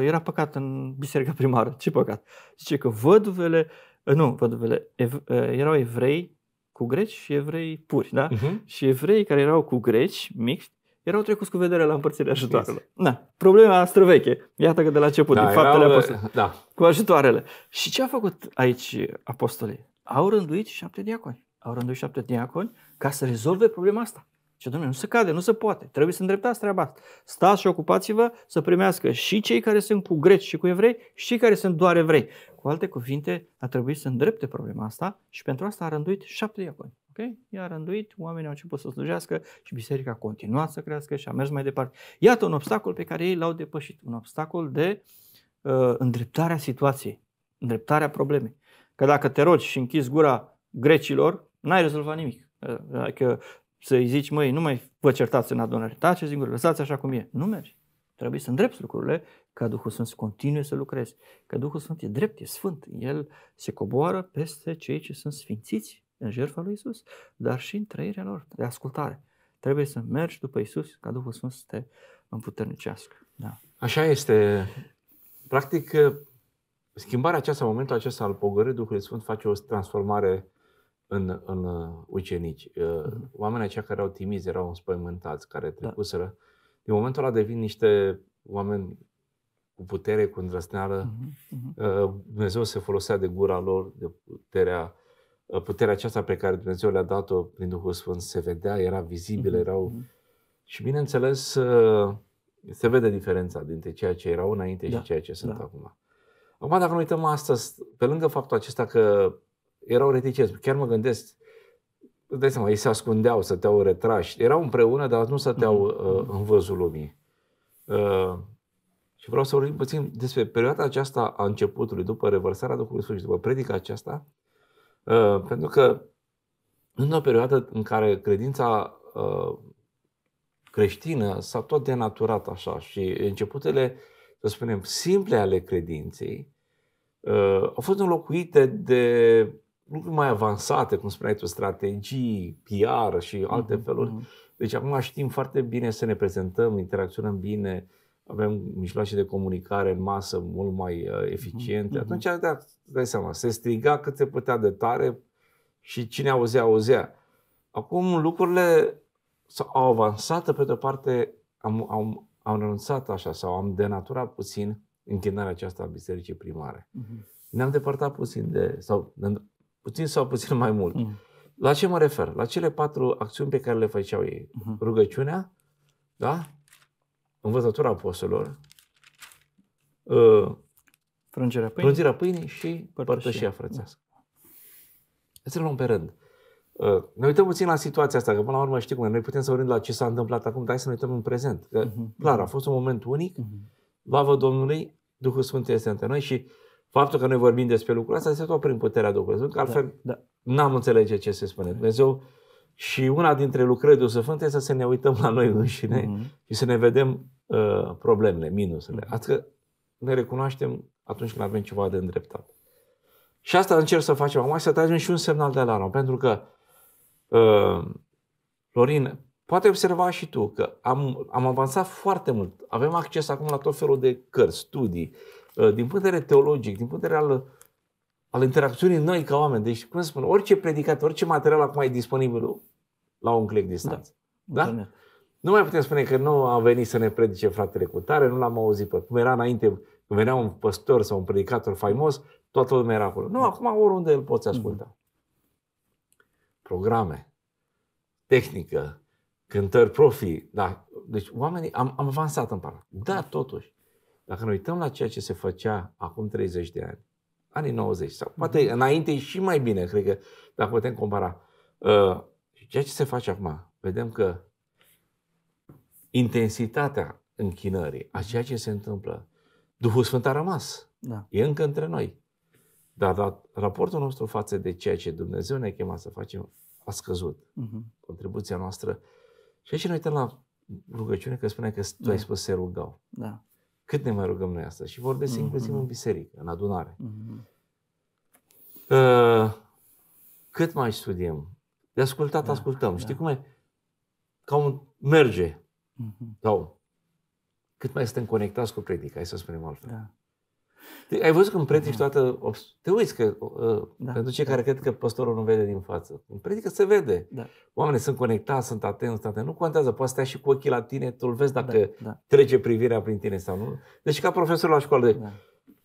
era păcat în biserica primară. Ce păcat? Zice că văduvele, nu, văduvele, ev, erau evrei cu greci și evrei puri, da? Uh-huh. Și evrei care erau cu greci, mixti, erau trecuți cu vedere la împărțirea ajutoarelor. Da. Problema noastră veche. Iată că de la început, da, din faptele erau, apostole, uh, da. cu ajutoarele. Și ce a făcut aici apostolii? Au rânduit șapte diaconi. Au rânduit șapte diaconi ca să rezolve problema asta. Și domnule, nu se cade, nu se poate. Trebuie să îndreptați treaba asta. Stați și ocupați-vă să primească și cei care sunt cu greci și cu evrei și cei care sunt doar evrei. Cu alte cuvinte, a trebuit să îndrepte problema asta și pentru asta a rânduit șapte diaconi. Ok? I-a rânduit, oamenii au început să slujească și biserica a continuat să crească și a mers mai departe. Iată un obstacol pe care ei l-au depășit. Un obstacol de uh, îndreptarea situației, îndreptarea problemei. Că dacă te rogi și închizi gura grecilor, n-ai rezolvat nimic. Ă, Dacă să-i zici, măi, nu mai vă certați în adunare, taceți da, din gură, lăsați așa cum e. Nu mergi. Trebuie să îndrepți lucrurile ca Duhul Sfânt să continue să lucreze. Că Duhul Sfânt e drept, e sfânt. El se coboară peste cei ce sunt sfințiți în jertfa lui Isus, dar și în trăirea lor de ascultare. Trebuie să mergi după Isus ca Duhul Sfânt să te împuternicească. Da. Așa este. Practic, schimbarea aceasta, momentul acesta al pogării Duhului Sfânt face o transformare în, în uh, ucenici. Uh, mhm. Oamenii aceia care erau timizi, erau înspăimântați, care da. trecuseră, da. din momentul ăla devin niște oameni cu putere, cu îndrăsneală. Uh-huh, mhm, mhm. uh-huh. Dumnezeu se folosea de gura lor, de puterea, uh, puterea aceasta pe care Dumnezeu le-a dat-o prin Duhul Sfânt. Se vedea, era vizibil, uh-huh. erau... Și bineînțeles, se vede diferența dintre ceea ce erau înainte da. și ceea ce sunt da. acum. Acum, dacă ne uităm astăzi, pe lângă faptul acesta că erau reticenți. Chiar mă gândesc, îți dai seama, ei se ascundeau, să te-au retrași. Erau împreună, dar nu să te-au mhm. uh, în văzul lumii. Uh, și vreau să vorbim puțin despre perioada aceasta a începutului, după revărsarea Duhului Sfânt și după predica aceasta, uh, pentru că în o perioadă în care credința uh, creștină s-a tot denaturat așa și începutele, să spunem, simple ale credinței uh, au fost înlocuite de lucruri mai avansate, cum spuneai tu, strategii, PR și alte mm-hmm. feluri. Mhm. Deci acum știm foarte bine să ne prezentăm, interacționăm bine, avem mijloace de comunicare în masă mult mai uh, mhm, eficiente. Mm-hmm. Atunci, da, dai seama, se striga cât se putea de tare și cine auzea, auzea. Acum lucrurile s au avansat, pe de-o parte am, am, am renunțat așa sau am denaturat puțin închinarea aceasta a bisericii primare. Mm-hmm. Ne-am depărtat puțin de, sau puțin sau puțin mai mult. Mm. La ce mă refer? La cele patru acțiuni pe care le făceau ei. Mm-hmm. Rugăciunea, da? Învățătura apostolilor, ă, frângerea pâinii, frângerea pâinii și părtășia, frățească. Da. Să luăm pe rând. Ă, ne uităm puțin la situația asta, că până la urmă știi cum e, noi putem să vorbim la ce s-a întâmplat acum, dar hai să ne uităm în prezent. Că, uh-huh. Clar, a fost un moment unic, uh-huh. Mm-hmm. Lavă Domnului, Duhul Sfânt este între noi și uh, Faptul că noi vorbim despre lucrul ăsta se tot prin puterea Duhului Sfânt, că da, altfel da, da. n-am înțelege ce se spune Dumnezeu. Și una dintre lucrări de Sfânt este să ne uităm la noi înșine mm-hmm. și să ne vedem uh, problemele, minusele, Mm-hmm. Adică ne recunoaștem atunci când avem ceva de îndreptat. Și asta încerc să facem acum, să tragem și un semnal de alarmă, pentru că, uh, Florin, poate observa și tu că am, am avansat foarte mult. Avem acces acum la tot felul de cărți, studii, Uh, din punct de vedere teologic, din punct de vedere al, al interacțiunii noi ca oameni. Deci, cum să spun, orice predicat, orice material acum e disponibil la un click distanță. Da. da? Nu mai putem spune că nu a venit să ne predice fratele cu tare, nu l-am auzit pe cum era înainte, când venea un păstor sau un predicator faimos, toată lumea era acolo. Nu, da. acum oriunde îl poți mhm. asculta. Da. Programe, tehnică, cântări profi, da. Deci oamenii, am, am avansat în pară. Da, totuși. Dacă ne uităm la ceea ce se făcea acum 30 de ani, anii 90 sau mhm. poate mm-hmm. înainte și mai bine, cred că dacă putem compara. Uh, ceea ce se face acum, vedem că intensitatea închinării, a ceea ce se întâmplă, Duhul Sfânt a rămas. Da. E încă între noi. Dar la raportul nostru față de ceea ce Dumnezeu ne-a chemat să facem a scăzut. Mm-hmm. Contribuția noastră. Și aici ne uităm la rugăciune că spune că tu da. ai spus să se rugau. Da. Cât ne mai rugăm noi asta? Și vorbesc mm-hmm. inclusiv în biserică, în adunare. Mm-hmm. Uh, cât mai studiem? De ascultat, da, ascultăm. Da. Știi cum e? Ca un merge. Mm-hmm. Sau cât mai suntem conectați cu predica, hai să spunem altfel. Da. Ai văzut când predici da. toată... Te uiți că, uh, da. pentru cei da. care cred că păstorul nu vede din față. În predică se vede. Da. Oamenii sunt conectați, sunt atenți, sunt atenți. Nu contează, poate stai și cu ochii la tine, tu îl vezi da, dacă da. Da. trece privirea prin tine sau nu. Deci ca profesor la școală. da.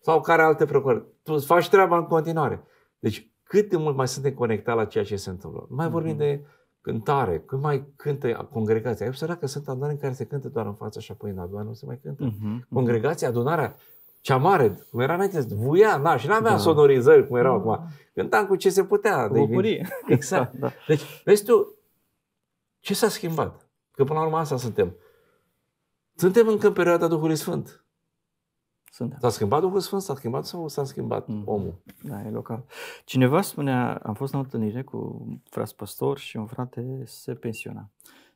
Sau care alte preocupări. Tu îți faci treaba în continuare. Deci cât de mult mai suntem conectați la ceea ce se întâmplă. Mai vorbim mm-hmm. de cântare, când mai cântă congregația. Ai observat că sunt adunări în care se cântă doar în față și apoi în adunare nu se mai cântă. Mm-hmm. Congregația, adunarea cea mare, cum era înainte, vuia, da, și n-avea da. sonorizări cum erau da. acum. Cântam cu ce se putea. Cu bucurie. Exact. da. Deci, vezi tu, ce s-a schimbat? Că până la urmă asta suntem. Suntem încă în perioada Duhului Sfânt. Suntem. S-a schimbat Duhul Sfânt? S-a schimbat sau s-a schimbat mm. omul? Da, e local. Cineva spunea, am fost la o întâlnire cu frate pastor și un frate se pensiona.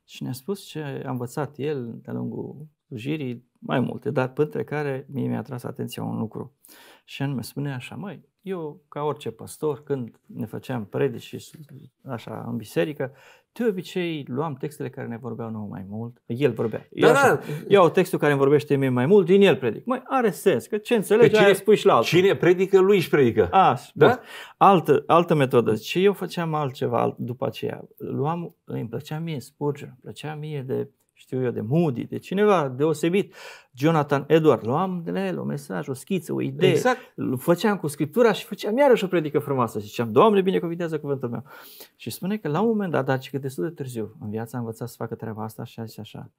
Și ne-a spus ce a învățat el de-a lungul slujirii mai multe, dar printre care mie mi-a tras atenția un lucru. Și anume spune așa, măi, eu ca orice pastor, când ne făceam predici și așa în biserică, de obicei luam textele care ne vorbeau nouă mai mult. El vorbea. Da, eu, da. iau textul care îmi vorbește mie mai mult, din el predic. Mai are sens, că ce înțelegi, cine, spui și la altul. Cine predică, lui își predică. A, da? Altă, altă metodă. Și eu făceam altceva după aceea. Luam, îmi plăcea mie Spurgeon, îmi plăcea mie de știu eu, de Moody, de cineva deosebit, Jonathan Edward, luam de la el un mesaj, o schiță, o idee, exact. făceam cu scriptura și făceam iarăși o predică frumoasă și ziceam, Doamne, binecuvintează cuvântul meu. Și spune că la un moment dat, dar că destul de târziu, în viața a învățat să facă treaba asta și a zis așa,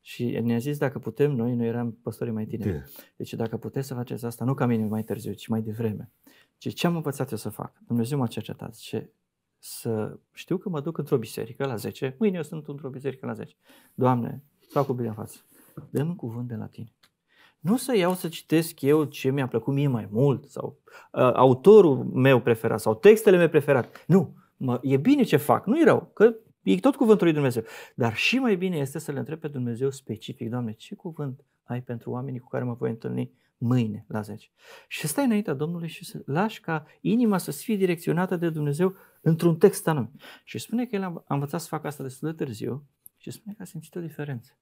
și ne-a zis dacă putem, noi, noi eram păstorii mai tineri. De. Deci dacă puteți să faceți asta, nu ca mine mai târziu, ci mai devreme. Ce ce am învățat eu să fac? Dumnezeu m-a cercetat. Ce să știu că mă duc într-o biserică la 10, mâine eu sunt într-o biserică la 10. Doamne, stau cu bine în față, dăm un cuvânt de la Tine. Nu să iau să citesc eu ce mi-a plăcut mie mai mult sau uh, autorul meu preferat sau textele mele preferate. Nu, mă, e bine ce fac, nu e rău, că e tot cuvântul lui Dumnezeu. Dar și mai bine este să le întreb pe Dumnezeu specific, Doamne, ce cuvânt ai pentru oamenii cu care mă voi întâlni mâine la 10. Și să stai înaintea Domnului și să lași ca inima să fie direcționată de Dumnezeu într-un text anume. Și spune că el a învățat să facă asta destul de târziu și spune că a simțit o diferență.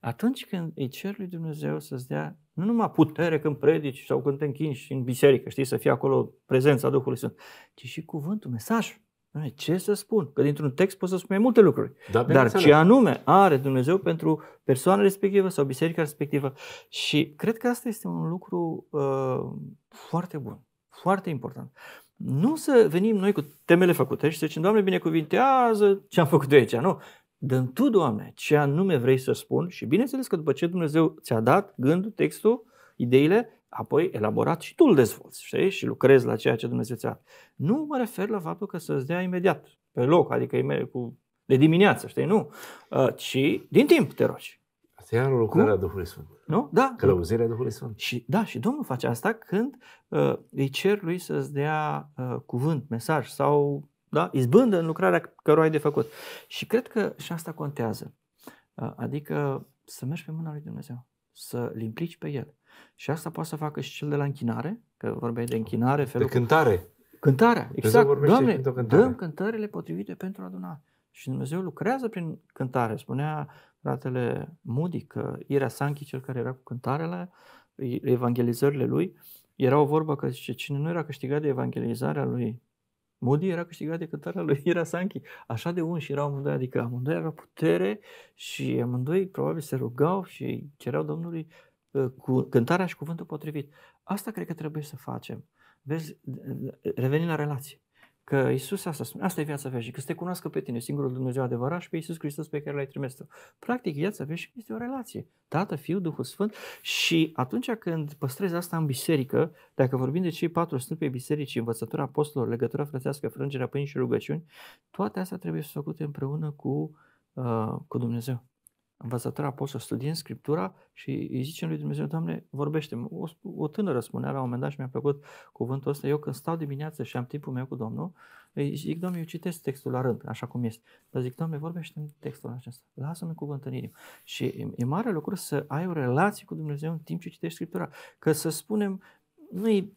Atunci când îi cer lui Dumnezeu să-ți dea nu numai putere când predici sau când te închinși în biserică, știi, să fie acolo prezența Duhului Sfânt, ci și cuvântul, mesajul. Ce să spun? Că dintr-un text poți să spui multe lucruri. Da, Dar ce anume are Dumnezeu pentru persoana respectivă sau biserica respectivă. Și cred că asta este un lucru uh, foarte bun, foarte important. Nu să venim noi cu temele făcute și să zicem, Doamne, binecuvintează ce am făcut eu aici. Nu. Dăm Tu, Doamne, ce anume vrei să spun și bineînțeles că după ce Dumnezeu ți-a dat gândul, textul, ideile, apoi elaborat și tu îl dezvolți, știi? Și lucrezi la ceea ce Dumnezeu ți-a Nu mă refer la faptul că să-ți dea imediat, pe loc, adică cu de dimineață, știi? Nu. Uh, ci din timp te rogi. Asta e o lucrare a Duhului Sfânt. Nu? Da. Călăuzirea Duhului Sfânt. Și, da, și Domnul face asta când uh, îi cer lui să-ți dea uh, cuvânt, mesaj sau da, izbândă în lucrarea căruia ai de făcut. Și cred că și asta contează. Uh, adică să mergi pe mâna lui Dumnezeu, să-L implici pe El. Și asta poate să facă și cel de la închinare, că vorbeai de închinare. Felul de cântare. Cu... Cântarea, exact. Doamne, cântare. dăm cântările potrivite pentru adunare. Și Dumnezeu lucrează prin cântare. Spunea fratele Moody că Irea Sanchi, cel care era cu cântarele, evangelizările lui, era o vorbă că zice, cine nu era câștigat de evangelizarea lui Moody era câștigat de cântarea lui Ira Sanchi. Așa de unși erau amândoi, adică amândoi aveau putere și amândoi probabil se rugau și cereau Domnului Ă, cu cântarea și cuvântul potrivit. Asta cred că trebuie să facem. Vezi, revenim la relație. Că Isus asta spune, asta e viața veșnică, să te cunoască pe tine, singurul Dumnezeu adevărat și pe Isus Hristos pe care l-ai trimis tu. Practic, viața veșnică este o relație. Tată, Fiul, Duhul Sfânt și atunci când păstrezi asta în biserică, dacă vorbim de cei patru stâlpi bisericii, învățătura apostolilor, legătura frățească, frângerea pâinii și rugăciuni, toate astea trebuie să făcute împreună cu, uh, cu Dumnezeu învățătura pot să studiez Scriptura și îi zicem lui Dumnezeu, Doamne, vorbește -mi. o, o tânără spunea la un moment dat și mi-a plăcut cuvântul ăsta, eu când stau dimineață și am timpul meu cu Domnul, îi zic, Doamne, eu citesc textul la rând, așa cum este. Dar zic, Doamne, vorbește în textul acesta, lasă-mi cuvânt în inimă. Și e, e mare lucru să ai o relație cu Dumnezeu în timp ce citești Scriptura. Că să spunem, nu ă, e,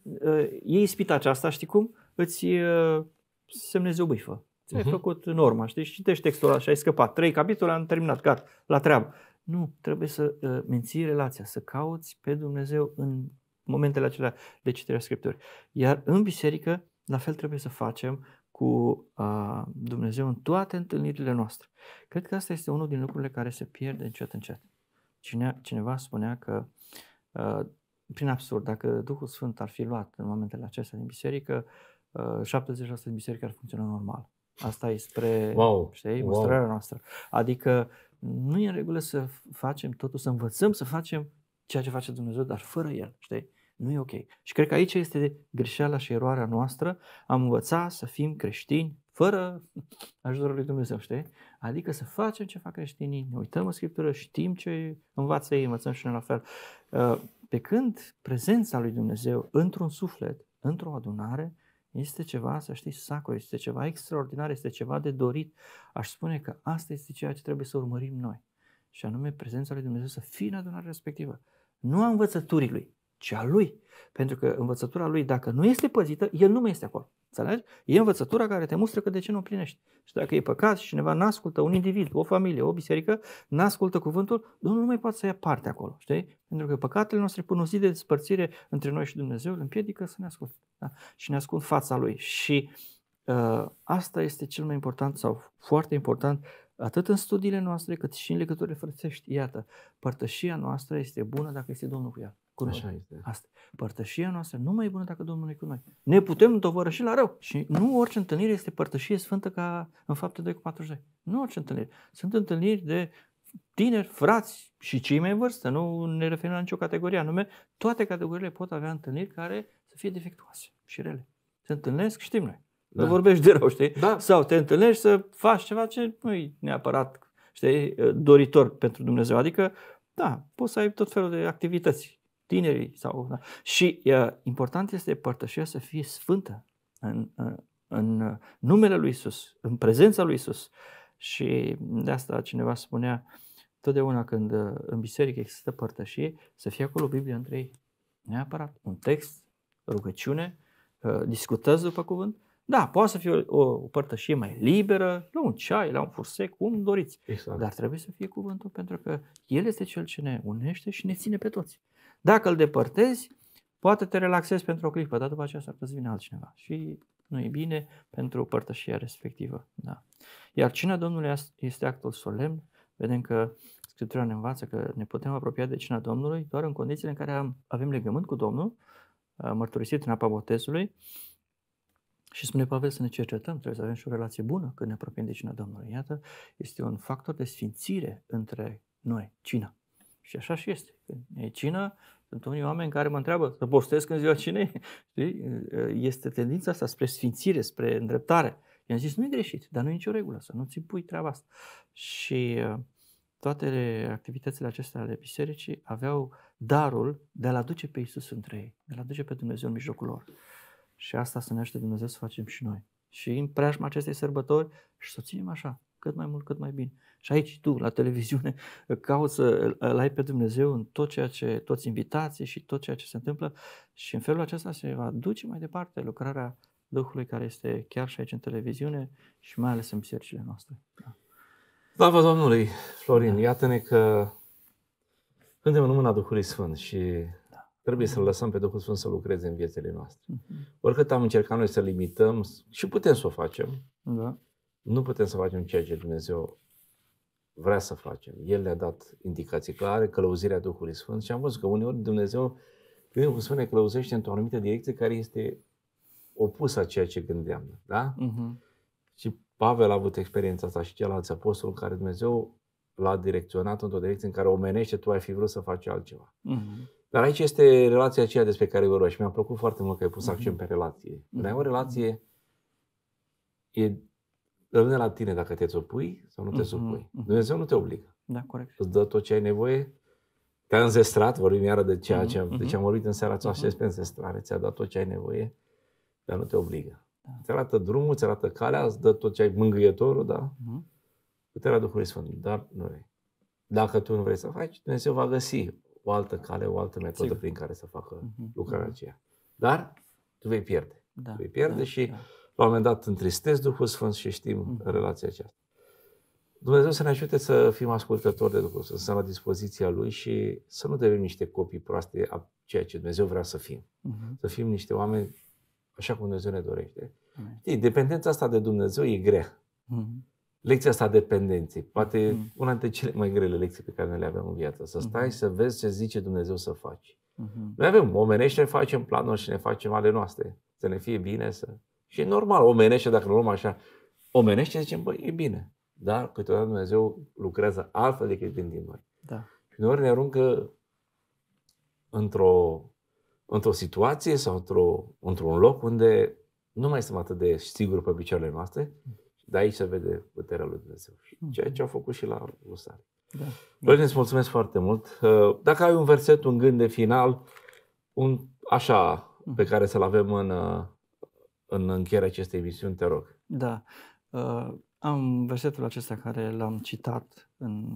e ispita aceasta, știi cum? Îți ă, semnezi o bâifă Ți-ai uh-huh. făcut norma, știi? Și citești textul ăla și ai scăpat. Trei capitole, am terminat, gata, la treabă. Nu, trebuie să uh, menții relația, să cauți pe Dumnezeu în momentele acelea de citire a Scripturii. Iar în biserică, la fel trebuie să facem cu uh, Dumnezeu în toate întâlnirile noastre. Cred că asta este unul din lucrurile care se pierde încet, încet. Cine, cineva spunea că, uh, prin absurd, dacă Duhul Sfânt ar fi luat în momentele acestea din biserică, uh, 70% din biserică ar funcționa normal. Asta e spre, wow. știi, wow. noastră. Adică nu e în regulă să facem totul, să învățăm să facem ceea ce face Dumnezeu, dar fără El, știi? Nu e ok. Și cred că aici este greșeala și eroarea noastră. Am învățat să fim creștini fără ajutorul lui Dumnezeu, știi? Adică să facem ce fac creștinii, ne uităm în Scriptură, știm ce învață ei, învățăm și noi la fel. Uh, pe când prezența lui Dumnezeu într-un suflet, într-o adunare, este ceva, să știi, sacru, este ceva extraordinar, este ceva de dorit. Aș spune că asta este ceea ce trebuie să urmărim noi. Și anume prezența lui Dumnezeu să fie în adunarea respectivă. Nu a învățăturii lui, ci a lui. Pentru că învățătura lui, dacă nu este păzită, el nu mai este acolo. Înțelegi? E învățătura care te mustră că de ce nu plinești. Și dacă e păcat și cineva nu ascultă, un individ, o familie, o biserică, nu ascultă cuvântul, Domnul nu mai poate să ia parte acolo, știi? Pentru că păcatele noastre zi de despărțire între noi și Dumnezeu îl împiedică să ne asculte. Da? Și ne ascund fața Lui. Și uh, asta este cel mai important sau foarte important atât în studiile noastre cât și în legăturile frățești. Iată, părtășia noastră este bună dacă este Domnul cu ea cu noi. Așa este. Asta. Părtășia noastră nu mai e bună dacă Domnul e cu noi. Ne putem și la rău. Și nu orice întâlnire este părtășie sfântă ca în fapte 2 cu 42. Nu orice întâlnire. Sunt întâlniri de tineri, frați și cei mai în vârstă. Nu ne referim la nicio categorie anume. Toate categoriile pot avea întâlniri care să fie defectuoase și rele. Se întâlnesc, știm noi. Da. Nu vorbești de rău, știi? Da. Sau te întâlnești să faci ceva ce nu e neapărat știi, doritor pentru Dumnezeu. Adică, da, poți să ai tot felul de activități tinerii sau... Da. Și e, uh, important este părtășia să fie sfântă în, în, în numele lui Isus, în prezența lui Isus. Și de asta cineva spunea totdeauna când uh, în biserică există părtășie, să fie acolo Biblia între ei. Neapărat. Un text, rugăciune, uh, discutați după cuvânt. Da, poate să fie o, o părtășie mai liberă, la un ceai, la un fursec, cum doriți. Exact. Dar trebuie să fie cuvântul pentru că El este Cel ce ne unește și ne ține pe toți. Dacă îl depărtezi, poate te relaxezi pentru o clipă, dar după aceea s-ar putea să vină altcineva. Și nu e bine pentru părtășia respectivă. Da. Iar cina Domnului este actul solemn. Vedem că Scriptura ne învață că ne putem apropia de cina Domnului doar în condițiile în care avem legământ cu Domnul, mărturisit în apa botezului, și spune Pavel să ne cercetăm, trebuie să avem și o relație bună când ne apropiem de cina Domnului. Iată, este un factor de sfințire între noi, cina. Și așa și este. Când e cină, sunt unii oameni care mă întreabă să postesc când ziua cinei. Știi? Este tendința asta spre sfințire, spre îndreptare. I-am zis, nu e greșit, dar nu e nicio regulă să nu ți pui treaba asta. Și uh, toate activitățile acestea ale bisericii aveau darul de a-L aduce pe Isus între ei, de a-L aduce pe Dumnezeu în mijlocul lor. Și asta să ne aștept Dumnezeu să facem și noi. Și în preajma acestei sărbători și să o ținem așa, cât mai mult, cât mai bine. Și aici tu, la televiziune, cauți să îl ai pe Dumnezeu în tot ceea ce, toți invitații și tot ceea ce se întâmplă și în felul acesta se va duce mai departe lucrarea Duhului care este chiar și aici în televiziune și mai ales în bisericile noastre. Da. Slavă Domnului, Florin, da. iată-ne că suntem în mâna Duhului Sfânt și da. trebuie să-L lăsăm pe Duhul Sfânt să lucreze în viețile noastre. Mm-hmm. Oricât am încercat noi să limităm și putem să o facem, da. Nu putem să facem ceea ce Dumnezeu vrea să facem. El le-a dat indicații clare, călăuzirea Duhului Sfânt și am văzut că uneori Dumnezeu, Duhul Sfânt ne călăuzește într-o anumită direcție care este opusă a ceea ce gândeam. Da? Uh-huh. Și Pavel a avut experiența asta și celălalt apostol care Dumnezeu l-a direcționat într-o direcție în care omenește tu ai fi vrut să faci altceva. Uh-huh. Dar aici este relația aceea despre care vorbesc și mi-a plăcut foarte mult că ai pus uh-huh. accent pe relație. Când uh-huh. ai o relație, e rămâne la tine dacă te supui sau nu te mm-hmm. supui. Mhm. Dumnezeu nu te obligă. Da, corect. Îți dă tot ce ai nevoie. Te-a înzestrat, vorbim iară de ceea mhm, ce am, mm-hmm. de mhm. ce am vorbit în seara aceasta mm-hmm. pe înzestrare. Ți-a dat tot ce ai nevoie, dar nu te obligă. Da. Te arată drumul, ți arată calea, îți dă tot ce ai mângâietorul, da? Mm-hmm. Puterea Duhului Sfânt, dar nu e. Dacă tu nu vrei să faci, Dumnezeu va găsi o altă cale, o altă metodă Sigur. prin care să facă mm-hmm. lucrarea aceea. Dar tu vei pierde. Da, tu vei pierde da, și da la un moment dat întristez Duhul Sfânt și știm mm. relația aceasta. Dumnezeu să ne ajute să fim ascultători de Duhul Sfânt, să la dispoziția Lui și să nu devenim niște copii proaste a ceea ce Dumnezeu vrea să fim. Mm-hmm. Să fim niște oameni așa cum Dumnezeu ne dorește. uh Știi, dependența asta de Dumnezeu e grea. Uh-huh. Lecția asta a dependenței, poate uh-huh. una dintre cele mai grele lecții pe care ne le avem în viață. Să stai să vezi ce zice Dumnezeu să faci. Uh-huh. Noi avem omenești, ne facem planuri și ne facem ale noastre. Să ne fie bine, să și normal, omenește, dacă nu luăm așa, omenește, zicem, băi, e bine. Dar câteodată Dumnezeu lucrează altfel decât gândim noi. Da. Și noi ne aruncă într-o, într-o situație sau într-o, într-un loc unde nu mai suntem atât de siguri pe picioarele noastre, dar aici se vede puterea lui Dumnezeu. Și mm. ceea ce au făcut și la Lusari. Da. Vă da. mulțumesc foarte mult. Uh, dacă ai un verset, un gând de final, un așa mm. pe care să-l avem în, uh, în încheierea acestei emisiuni, te rog. Da. Uh, am versetul acesta care l-am citat în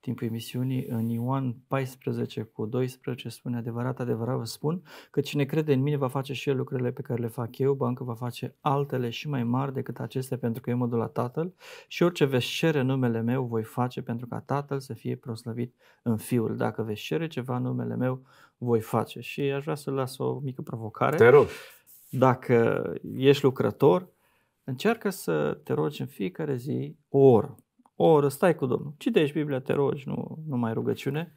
timpul emisiunii, în Ioan 14 cu 12 spune adevărat, adevărat vă spun că cine crede în mine va face și el lucrurile pe care le fac eu, ba încă va face altele și mai mari decât acestea pentru că eu mă duc la Tatăl și orice veți cere numele meu voi face pentru ca Tatăl să fie proslăvit în Fiul. Dacă veți cere ceva numele meu, voi face. Și aș vrea să las o mică provocare. Te rog dacă ești lucrător, încearcă să te rogi în fiecare zi o oră. O oră, stai cu Domnul, citești Biblia, te rogi, nu, nu mai rugăciune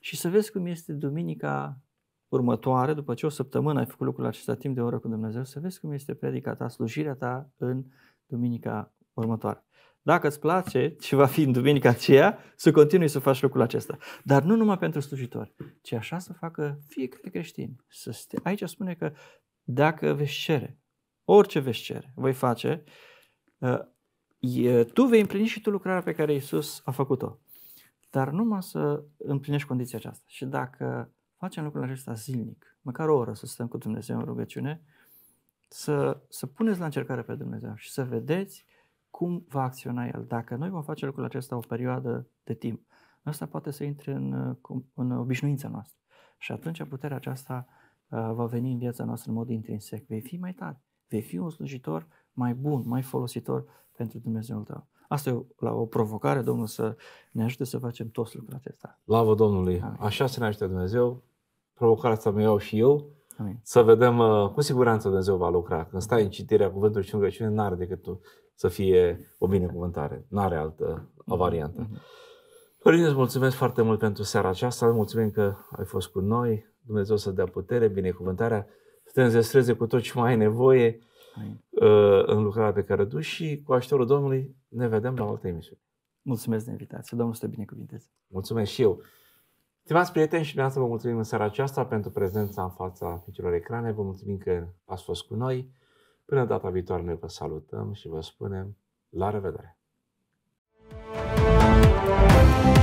și să vezi cum este duminica următoare, după ce o săptămână ai făcut lucrul acesta timp de oră cu Dumnezeu, să vezi cum este predica ta, slujirea ta în duminica următoare. Dacă îți place ce va fi în duminica aceea, să continui să faci lucrul acesta. Dar nu numai pentru slujitori, ci așa să facă fiecare creștin. Să stea. Aici spune că dacă vei cere. Orice vei cere, voi face, uh, tu vei împlini și tu lucrarea pe care Isus a făcut-o. Dar numai să împlinești condiția aceasta. Și dacă facem lucrul acesta zilnic, măcar o oră să stăm cu Dumnezeu în rugăciune, să, să puneți la încercare pe Dumnezeu și să vedeți cum va acționa El. Dacă noi vom face lucrul acesta o perioadă de timp, asta poate să intre în, uh, în obișnuința noastră. Și atunci puterea aceasta Uh, va veni în viața noastră în mod intrinsec. Vei fi mai tare, vei fi un slujitor mai bun, mai folositor pentru Dumnezeul tău. Asta e la o provocare, Domnul, să ne ajute să facem toți lucrul acesta. Lavă Domnului! Amin. Așa să ne ajute Dumnezeu. Provocarea asta mi iau și eu. Amin. Să vedem, uh, cu siguranță Dumnezeu va lucra. Când stai în citirea cuvântului și în rugăciune, n-are decât tu să fie o binecuvântare. N-are altă o mm-hmm. variantă. Amin. Mm-hmm. Părinte, îți mulțumesc foarte mult pentru seara aceasta, mulțumim că ai fost cu noi, Dumnezeu să dea putere, binecuvântarea, să te înzestreze cu tot ce mai ai nevoie Amin. Uh, în lucrarea pe care o duci și cu ajutorul Domnului ne vedem la o altă emisiune. Mulțumesc de invitație, Domnul să te binecuvinteze. Mulțumesc și eu. Stimați prieteni și dumneavoastră vă mulțumim în seara aceasta pentru prezența în fața micilor ecrane, vă mulțumim că ați fost cu noi. Până data viitoare noi vă salutăm și vă spunem la revedere! thank you Thank you.